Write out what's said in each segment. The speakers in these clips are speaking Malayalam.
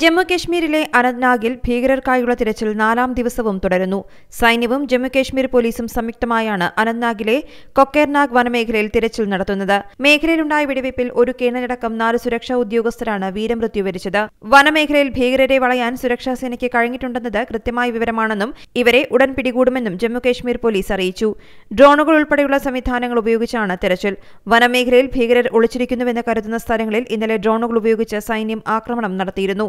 ജമ്മുകശ്മീരിലെ അനന്ത്നാഗിൽ ഭീകരർക്കായുള്ള തിരച്ചിൽ നാലാം ദിവസവും തുടരുന്നു സൈന്യവും ജമ്മുകശ്മീർ പോലീസും സംയുക്തമായാണ് അനന്ത്നാഗിലെ കൊക്കേർനാഗ് വനമേഖലയിൽ തിരച്ചിൽ നടത്തുന്നത് മേഖലയിലുണ്ടായ വെടിവയ്പിൽ ഒരു കേണലടക്കം നാല് സുരക്ഷാ ഉദ്യോഗസ്ഥരാണ് വീരമൃത്യു വരിച്ചത് വനമേഖലയിൽ ഭീകരരെ വളയാൻ സുരക്ഷാ സേനയ്ക്ക് കഴിഞ്ഞിട്ടുണ്ടെന്നത് കൃത്യമായ വിവരമാണെന്നും ഇവരെ ഉടൻ പിടികൂടുമെന്നും ജമ്മുകശ്മീർ പോലീസ് അറിയിച്ചു ഡ്രോണുകൾ ഉൾപ്പെടെയുള്ള സംവിധാനങ്ങൾ ഉപയോഗിച്ചാണ് തിരച്ചിൽ വനമേഖലയിൽ ഭീകരർ ഒളിച്ചിരിക്കുന്നുവെന്ന് കരുതുന്ന സ്ഥലങ്ങളിൽ ഇന്നലെ ഡ്രോണുകൾ ഉപയോഗിച്ച് സൈന്യം ആക്രമണം നടത്തിയിരുന്നു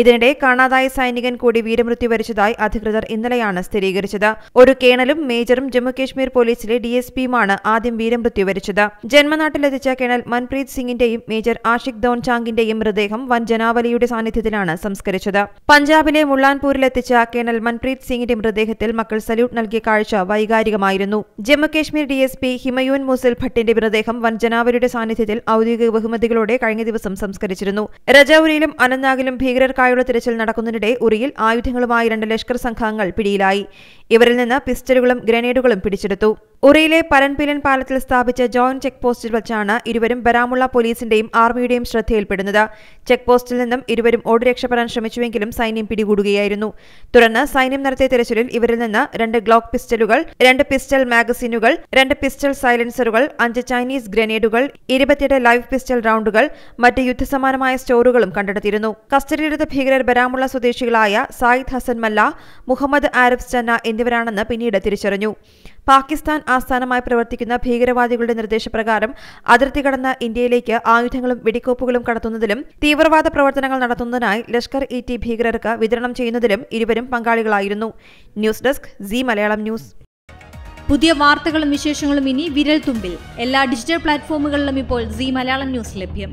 ഇതിനിടെ കാണാതായ സൈനികൻ കൂടി വീരമൃത്യു വരിച്ചതായി അധികൃതർ ഇന്നലെയാണ് സ്ഥിരീകരിച്ചത് ഒരു കേണലും മേജറും ജമ്മുകശ്മീർ പോലീസിലെ ഡിഎസ്പിയുമാണ് ആദ്യം വീരമൃത്യു വരിച്ചത് ജന്മനാട്ടിലെത്തിച്ച കേണൽ മൻപ്രീത് സിംഗിന്റെയും മേജർ ആഷിഖ് ദോൻചാങ്കിന്റെയും മൃതദേഹം വൻ ജനാവലിയുടെ സാന്നിധ്യത്തിലാണ് സംസ്കരിച്ചത് പഞ്ചാബിലെ മുള്ളാൻപൂരിലെത്തിച്ച കേണൽ മൻപ്രീത് സിംഗിന്റെ മൃതദേഹത്തിൽ മക്കൾ സല്യൂട്ട് നൽകിയ കാഴ്ച വൈകാരികമായിരുന്നു ജമ്മുകശ്മീർ ഡിഎസ്പി ഹിമയൂൻ മുസിൽ ഭട്ടിന്റെ മൃതദേഹം വൻ ജനാവലിയുടെ സാന്നിധ്യത്തിൽ ഔദ്യോഗിക ബഹുമതികളോടെ കഴിഞ്ഞ ദിവസം സംസ്കരിച്ചിരുന്നു രജൌരിയിലും അനന്താഗിലും ഭീകരർ ഇവർക്കായുള്ള തിരച്ചിൽ നടക്കുന്നതിനിടെ ഉറിയിൽ ആയുധങ്ങളുമായി രണ്ട് ലഷ്കർ സംഘാംഗങ്ങൾ പിടിയിലായി ഇവരിൽ നിന്ന് പിസ്റ്റലുകളും ഗ്രനേഡുകളും പിടിച്ചെടുത്തു ഉറിയിലെ പരൻപിലൻ പാലത്തിൽ സ്ഥാപിച്ച ജോയിന്റ് ചെക്ക് പോസ്റ്റിൽ വച്ചാണ് ഇരുവരും ബരാമുള്ള പോലീസിന്റെയും ആർമിയുടെയും ശ്രദ്ധയിൽപ്പെടുന്നത് ചെക്ക് പോസ്റ്റിൽ നിന്നും ഇരുവരും ഓടി രക്ഷപ്പെടാൻ ശ്രമിച്ചുവെങ്കിലും സൈന്യം പിടികൂടുകയായിരുന്നു തുടർന്ന് സൈന്യം നടത്തിയ തിരച്ചിലിൽ ഇവരിൽ നിന്ന് രണ്ട് ഗ്ലോക്ക് പിസ്റ്റലുകൾ രണ്ട് പിസ്റ്റൽ മാഗസീനുകൾ രണ്ട് പിസ്റ്റൽ സൈലൻസറുകൾ അഞ്ച് ചൈനീസ് ഗ്രനേഡുകൾ ഇരുപത്തിയെട്ട് ലൈവ് പിസ്റ്റൽ റൗണ്ടുകൾ മറ്റ് യുദ്ധസമാനമായ സ്റ്റോറുകളും കണ്ടെടുത്തിരുന്നു കസ്റ്റഡിയിലെടുത്ത ഭീകരർ ബരാമുള്ള സ്വദേശികളായ സായിദ് ഹസൻ മല്ല മുഹമ്മദ് ആരിഫ് ചന്ന എന്നിവരാണെന്ന് പിന്നീട് തിരിച്ചറിഞ്ഞു പാകിസ്ഥാൻ ആസ്ഥാനമായി പ്രവർത്തിക്കുന്ന ഭീകരവാദികളുടെ നിർദ്ദേശപ്രകാരം അതിർത്തി കടന്ന ഇന്ത്യയിലേക്ക് ആയുധങ്ങളും വെടിക്കോപ്പുകളും കടത്തുന്നതിലും തീവ്രവാദ പ്രവർത്തനങ്ങൾ നടത്തുന്നതിനായി ലഷ്കർ ഇ ടി ഭീകരർക്ക് വിതരണം ചെയ്യുന്നതിലും ഇരുവരും പങ്കാളികളായിരുന്നു news desk C Malayalam news പുതിയ വാർത്തകളും വിശേഷങ്ങളും ഇനി വിരൽ തുമ്പിൽ എല്ലാ ഡിജിറ്റൽ പ്ലാറ്റ്ഫോമുകളിലും ഇപ്പോൾ സി മലയാളം ന്യൂസ് ലഭ്യം